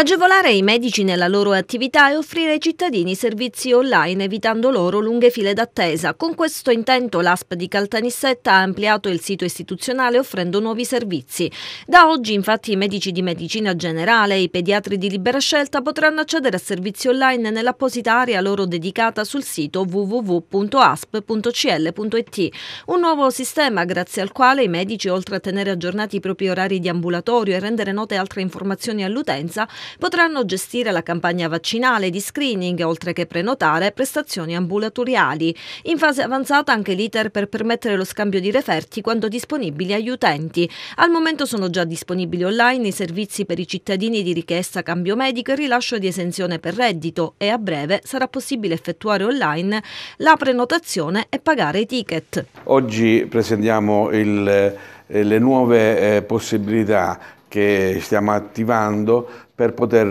Agevolare i medici nella loro attività e offrire ai cittadini servizi online evitando loro lunghe file d'attesa. Con questo intento l'ASP di Caltanissetta ha ampliato il sito istituzionale offrendo nuovi servizi. Da oggi infatti i medici di medicina generale e i pediatri di libera scelta potranno accedere a servizi online nell'apposita area loro dedicata sul sito www.asp.cl.it. Un nuovo sistema grazie al quale i medici oltre a tenere aggiornati i propri orari di ambulatorio e rendere note altre informazioni all'utenza potranno gestire la campagna vaccinale di screening, oltre che prenotare prestazioni ambulatoriali. In fase avanzata anche l'iter per permettere lo scambio di referti quando disponibili agli utenti. Al momento sono già disponibili online i servizi per i cittadini di richiesta cambio medico e rilascio di esenzione per reddito e a breve sarà possibile effettuare online la prenotazione e pagare i ticket. Oggi presentiamo il, eh, le nuove eh, possibilità che stiamo attivando per poter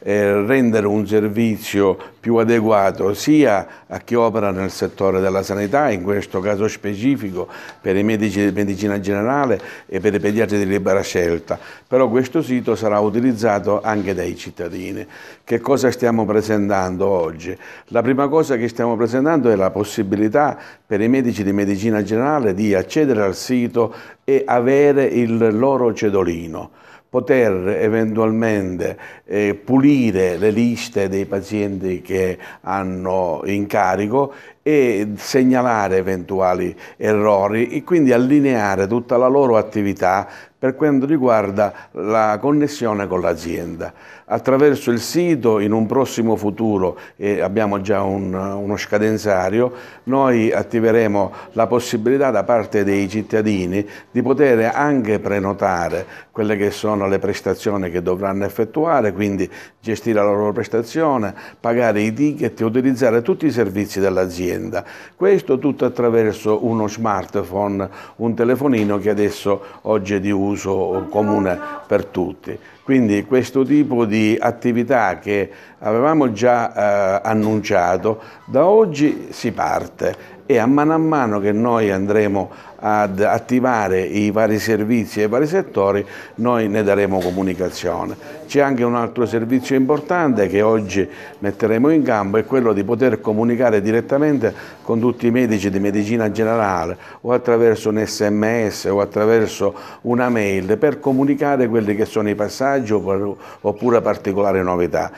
eh, rendere un servizio più adeguato sia a chi opera nel settore della sanità, in questo caso specifico per i medici di medicina generale e per i pediatri di libera scelta, però questo sito sarà utilizzato anche dai cittadini. Che cosa stiamo presentando oggi? La prima cosa che stiamo presentando è la possibilità per i medici di medicina generale di accedere al sito e avere il loro cedolino poter eventualmente eh, pulire le liste dei pazienti che hanno in carico e segnalare eventuali errori e quindi allineare tutta la loro attività per quanto riguarda la connessione con l'azienda. Attraverso il sito, in un prossimo futuro, e abbiamo già un, uno scadenzario, noi attiveremo la possibilità da parte dei cittadini di poter anche prenotare quelle che sono le prestazioni che dovranno effettuare, quindi gestire la loro prestazione, pagare i ticket e utilizzare tutti i servizi dell'azienda azienda. Questo tutto attraverso uno smartphone, un telefonino che adesso oggi è di uso comune per tutti. Quindi questo tipo di attività che avevamo già eh, annunciato, da oggi si parte e a mano a mano che noi andremo ad attivare i vari servizi e i vari settori noi ne daremo comunicazione. C'è anche un altro servizio importante che oggi metteremo in campo è quello di poter comunicare direttamente con tutti i medici di medicina generale o attraverso un sms o attraverso una mail per comunicare quelli che sono i passaggi oppure particolari novità.